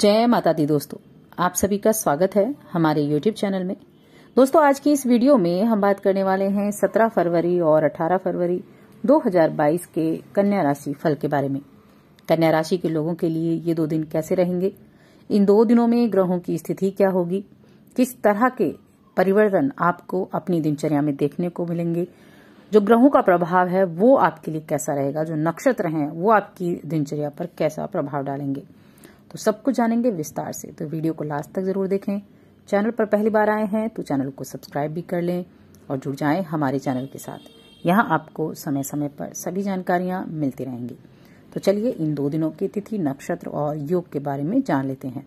जय माता दी दोस्तों आप सभी का स्वागत है हमारे YouTube चैनल में दोस्तों आज की इस वीडियो में हम बात करने वाले हैं 17 फरवरी और 18 फरवरी 2022 के कन्या राशि फल के बारे में कन्या राशि के लोगों के लिए ये दो दिन कैसे रहेंगे इन दो दिनों में ग्रहों की स्थिति क्या होगी किस तरह के परिवर्तन आपको अपनी दिनचर्या में देखने को मिलेंगे जो ग्रहों का प्रभाव है वो आपके लिए कैसा रहेगा जो नक्षत्र हैं वो आपकी दिनचर्या पर कैसा प्रभाव डालेंगे तो सब कुछ जानेंगे विस्तार से तो वीडियो को लास्ट तक जरूर देखें चैनल पर पहली बार आए हैं तो चैनल को सब्सक्राइब भी कर लें और जुड़ जाएं हमारे चैनल के साथ यहाँ आपको समय समय पर सभी जानकारियां मिलती रहेंगी तो चलिए इन दो दिनों की तिथि नक्षत्र और योग के बारे में जान लेते हैं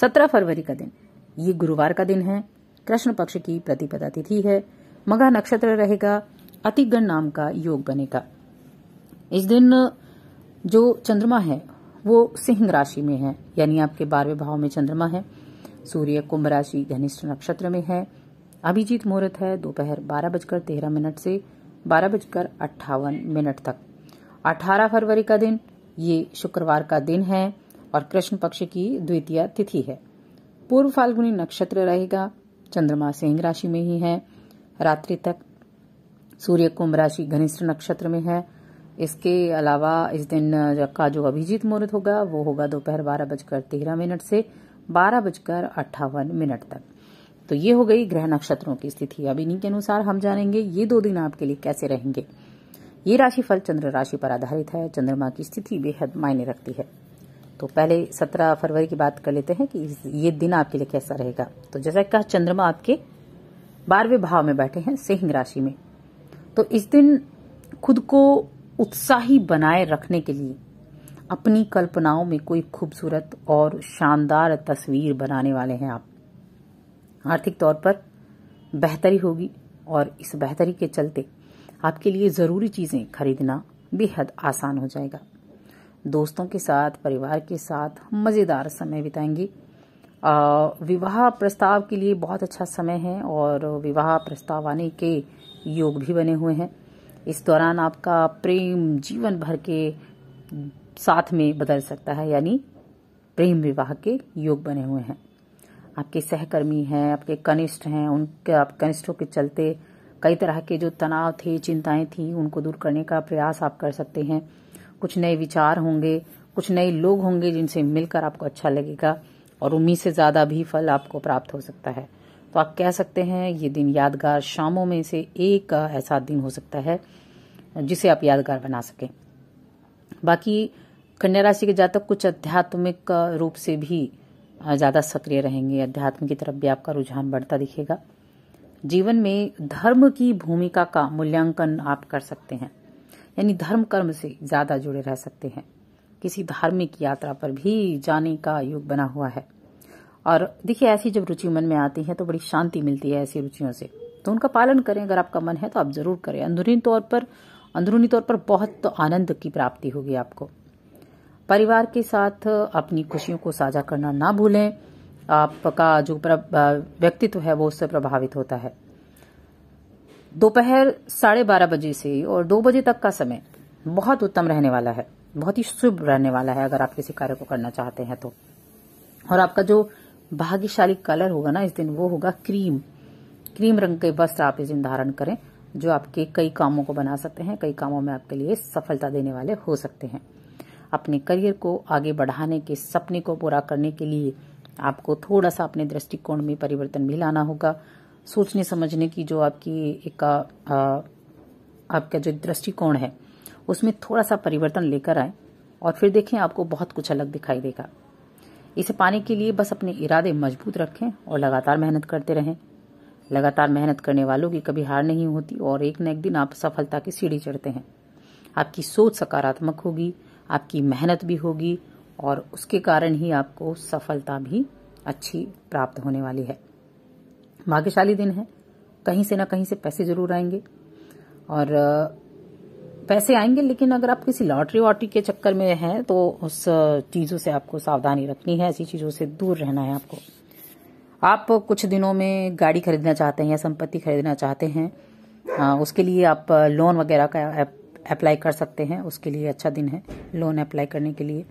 सत्रह फरवरी का दिन ये गुरुवार का दिन है कृष्ण पक्ष की प्रतिपदा तिथि है मगा नक्षत्र रहेगा अतिगण नाम का योग बनेगा इस दिन जो चंद्रमा है वो सिंह राशि में है यानी आपके बारहवें भाव में चंद्रमा है सूर्य कुंभ राशि घनिष्ठ नक्षत्र में है अभिजीत मुहूर्त है दोपहर बारह बजकर तेरह मिनट से बारह बजकर अट्ठावन मिनट तक अठारह फरवरी का दिन ये शुक्रवार का दिन है और कृष्ण पक्ष की द्वितीय तिथि है पूर्व फाल्गुनी नक्षत्र रहेगा चंद्रमा सिंह राशि में ही है रात्रि तक सूर्य कुंभ राशि घनिष्ठ नक्षत्र में है इसके अलावा इस दिन का जो अभिजीत मुहूर्त होगा वो होगा दोपहर बारह बजकर तेरह मिनट से बारह बजकर अट्ठावन मिनट तक तो ये हो गई ग्रह नक्षत्रों की स्थिति अब इन्हीं के अनुसार हम जानेंगे ये दो दिन आपके लिए कैसे रहेंगे ये राशि फल चंद्र राशि पर आधारित है चंद्रमा की स्थिति बेहद मायने रखती है तो पहले सत्रह फरवरी की बात कर लेते हैं कि ये दिन आपके लिए कैसा रहेगा तो जैसा कहा चंद्रमा आपके बारहवें भाव में बैठे हैं सिंह राशि में तो इस दिन खुद को उत्साही बनाए रखने के लिए अपनी कल्पनाओं में कोई खूबसूरत और शानदार तस्वीर बनाने वाले हैं आप आर्थिक तौर पर बेहतरी होगी और इस बेहतरी के चलते आपके लिए ज़रूरी चीज़ें खरीदना बेहद आसान हो जाएगा दोस्तों के साथ परिवार के साथ मज़ेदार समय बिताएंगे विवाह प्रस्ताव के लिए बहुत अच्छा समय है और विवाह प्रस्ताव आने के योग भी बने हुए हैं इस दौरान आपका प्रेम जीवन भर के साथ में बदल सकता है यानी प्रेम विवाह के योग बने हुए हैं आपके सहकर्मी हैं आपके कनिष्ठ हैं उनके आप कनिष्ठों के चलते कई तरह के जो तनाव थे चिंताएं थी उनको दूर करने का प्रयास आप कर सकते हैं कुछ नए विचार होंगे कुछ नए लोग होंगे जिनसे मिलकर आपको अच्छा लगेगा और उम्मीद से ज्यादा भी फल आपको प्राप्त हो सकता है तो आप कह सकते हैं ये दिन यादगार शामों में से एक ऐसा दिन हो सकता है जिसे आप यादगार बना सकें बाकी कन्या राशि के जातक कुछ अध्यात्मिक रूप से भी ज़्यादा सक्रिय रहेंगे अध्यात्म की तरफ भी आपका रुझान बढ़ता दिखेगा जीवन में धर्म की भूमिका का मूल्यांकन आप कर सकते हैं यानी धर्म कर्म से ज़्यादा जुड़े रह सकते हैं किसी धार्मिक यात्रा पर भी जाने का योग बना हुआ है और देखिए ऐसी जब रुचि मन में आती है तो बड़ी शांति मिलती है ऐसी रुचियों से तो उनका पालन करें अगर आपका मन है तो आप जरूर करें अंदरूनी तौर पर अंदरूनी तौर पर बहुत तो आनंद की प्राप्ति होगी आपको परिवार के साथ अपनी खुशियों को साझा करना ना भूलें आपका जो व्यक्तित्व है वो उससे प्रभावित होता है दोपहर साढ़े बारह बजे से और दो बजे तक का समय बहुत उत्तम रहने वाला है बहुत ही शुभ रहने वाला है अगर आप किसी कार्य को करना चाहते हैं तो और आपका जो भाग्यशाली कलर होगा ना इस दिन वो होगा क्रीम क्रीम रंग के वस्त्र आप इस दिन धारण करें जो आपके कई कामों को बना सकते हैं कई कामों में आपके लिए सफलता देने वाले हो सकते हैं अपने करियर को आगे बढ़ाने के सपने को पूरा करने के लिए आपको थोड़ा सा अपने दृष्टिकोण में परिवर्तन भी लाना होगा सोचने समझने की जो आपकी एक आ, आपका जो दृष्टिकोण है उसमें थोड़ा सा परिवर्तन लेकर आए और फिर देखें आपको बहुत कुछ अलग दिखाई देगा इसे पाने के लिए बस अपने इरादे मजबूत रखें और लगातार मेहनत करते रहें लगातार मेहनत करने वालों की कभी हार नहीं होती और एक न एक दिन आप सफलता की सीढ़ी चढ़ते हैं आपकी सोच सकारात्मक होगी आपकी मेहनत भी होगी और उसके कारण ही आपको सफलता भी अच्छी प्राप्त होने वाली है भाग्यशाली दिन है कहीं से ना कहीं से पैसे जरूर आएंगे और पैसे आएंगे लेकिन अगर आप किसी लॉटरी वॉटरी के चक्कर में हैं तो उस चीज़ों से आपको सावधानी रखनी है ऐसी चीज़ों से दूर रहना है आपको आप कुछ दिनों में गाड़ी खरीदना चाहते हैं या संपत्ति खरीदना चाहते हैं उसके लिए आप लोन वगैरह का अप्लाई कर सकते हैं उसके लिए अच्छा दिन है लोन अप्लाई करने के लिए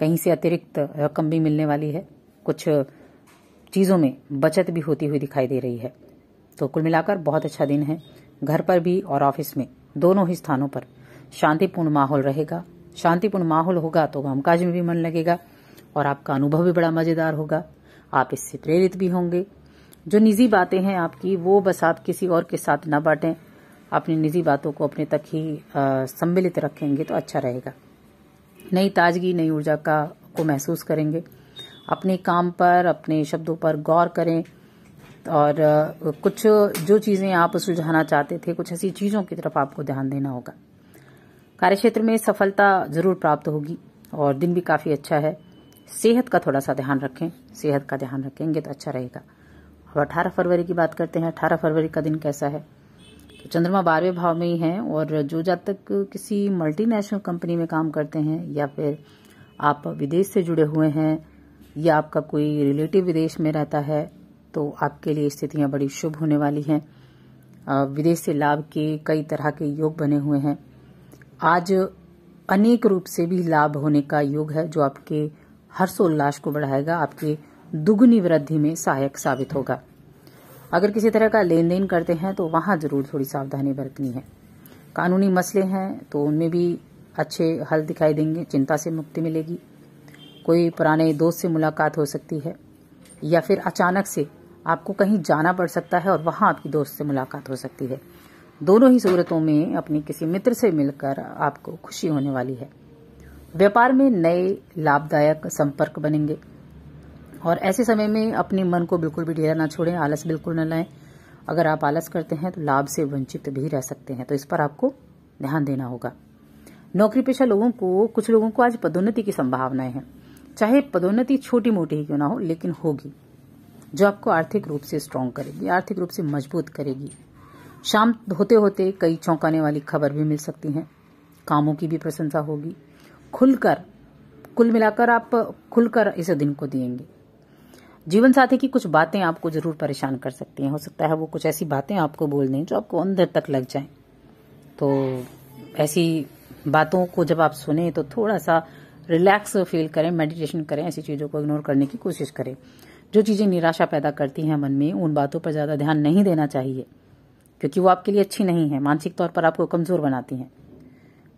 कहीं से अतिरिक्त रकम भी मिलने वाली है कुछ चीज़ों में बचत भी होती हुई दिखाई दे रही है तो कुल मिलाकर बहुत अच्छा दिन है घर पर भी और ऑफिस में दोनों ही स्थानों पर शांतिपूर्ण माहौल रहेगा शांतिपूर्ण माहौल होगा तो कामकाज में भी मन लगेगा और आपका अनुभव भी बड़ा मजेदार होगा आप इससे प्रेरित भी होंगे जो निजी बातें हैं आपकी वो बस आप किसी और के साथ ना बांटें अपनी निजी बातों को अपने तक ही सम्मिलित रखेंगे तो अच्छा रहेगा नई ताजगी नई ऊर्जा का को महसूस करेंगे अपने काम पर अपने शब्दों पर गौर करें और कुछ जो चीज़ें आप सुलझाना चाहते थे कुछ ऐसी चीज़ों की तरफ आपको ध्यान देना होगा कार्यक्षेत्र में सफलता ज़रूर प्राप्त होगी और दिन भी काफ़ी अच्छा है सेहत का थोड़ा सा ध्यान रखें सेहत का ध्यान रखेंगे तो अच्छा रहेगा अब अठारह फरवरी की बात करते हैं अठारह फरवरी का दिन कैसा है तो चंद्रमा बारहवें भाव में ही है और जो जब तक किसी मल्टीनेशनल कंपनी में काम करते हैं या फिर आप विदेश से जुड़े हुए हैं या आपका कोई रिलेटिव विदेश में रहता है तो आपके लिए स्थितियां बड़ी शुभ होने वाली हैं विदेश से लाभ के कई तरह के योग बने हुए हैं आज अनेक रूप से भी लाभ होने का योग है जो आपके हर्षोल्लास को बढ़ाएगा आपके दुगुनी वृद्धि में सहायक साबित होगा अगर किसी तरह का लेन देन करते हैं तो वहां जरूर थोड़ी सावधानी बरतनी है कानूनी मसले हैं तो उनमें भी अच्छे हल दिखाई देंगे चिंता से मुक्ति मिलेगी कोई पुराने दोस्त से मुलाकात हो सकती है या फिर अचानक से आपको कहीं जाना पड़ सकता है और वहां आपकी दोस्त से मुलाकात हो सकती है दोनों ही सूरतों में अपने किसी मित्र से मिलकर आपको खुशी होने वाली है व्यापार में नए लाभदायक संपर्क बनेंगे और ऐसे समय में अपने मन को बिल्कुल भी ढेरा ना छोड़ें आलस बिल्कुल न लाएं अगर आप आलस करते हैं तो लाभ से वंचित भी रह सकते हैं तो इस पर आपको ध्यान देना होगा नौकरी पेशा लोगों को कुछ लोगों को आज पदोन्नति की संभावनाएं हैं चाहे पदोन्नति छोटी मोटी ही क्यों ना हो लेकिन होगी जो आपको आर्थिक रूप से स्ट्रांग करेगी आर्थिक रूप से मजबूत करेगी शाम होते होते कई चौंकाने वाली खबर भी मिल सकती हैं कामों की भी प्रशंसा होगी खुलकर कुल मिलाकर आप खुलकर इस दिन को दिएंगे जीवन साथी की कुछ बातें आपको जरूर परेशान कर सकती हैं हो सकता है वो कुछ ऐसी बातें आपको बोल दें जो आपको अंदर तक लग जाए तो ऐसी बातों को जब आप सुने तो थोड़ा सा रिलैक्स फील करें मेडिटेशन करें ऐसी चीज़ों को इग्नोर करने की कोशिश करें जो चीज़ें निराशा पैदा करती हैं मन में उन बातों पर ज़्यादा ध्यान नहीं देना चाहिए क्योंकि वो आपके लिए अच्छी नहीं है मानसिक तौर पर आपको कमज़ोर बनाती हैं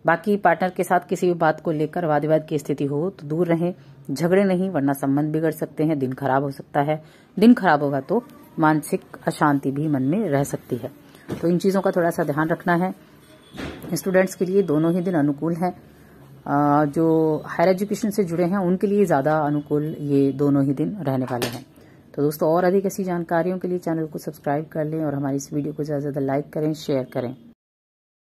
बाकी पार्टनर के साथ किसी भी बात को लेकर वाद विवाद की स्थिति हो तो दूर रहें झगड़े नहीं वरना संबंध बिगड़ सकते हैं दिन खराब हो सकता है दिन खराब होगा तो मानसिक अशांति भी मन में रह सकती है तो इन चीज़ों का थोड़ा सा ध्यान रखना है स्टूडेंट्स के लिए दोनों ही दिन अनुकूल हैं जो हायर एजुकेशन से जुड़े हैं उनके लिए ज़्यादा अनुकूल ये दोनों ही दिन रहने वाले हैं तो दोस्तों और अधिक ऐसी जानकारियों के लिए चैनल को सब्सक्राइब कर लें और हमारी इस वीडियो को ज़्यादा से ज़्यादा लाइक करें शेयर करें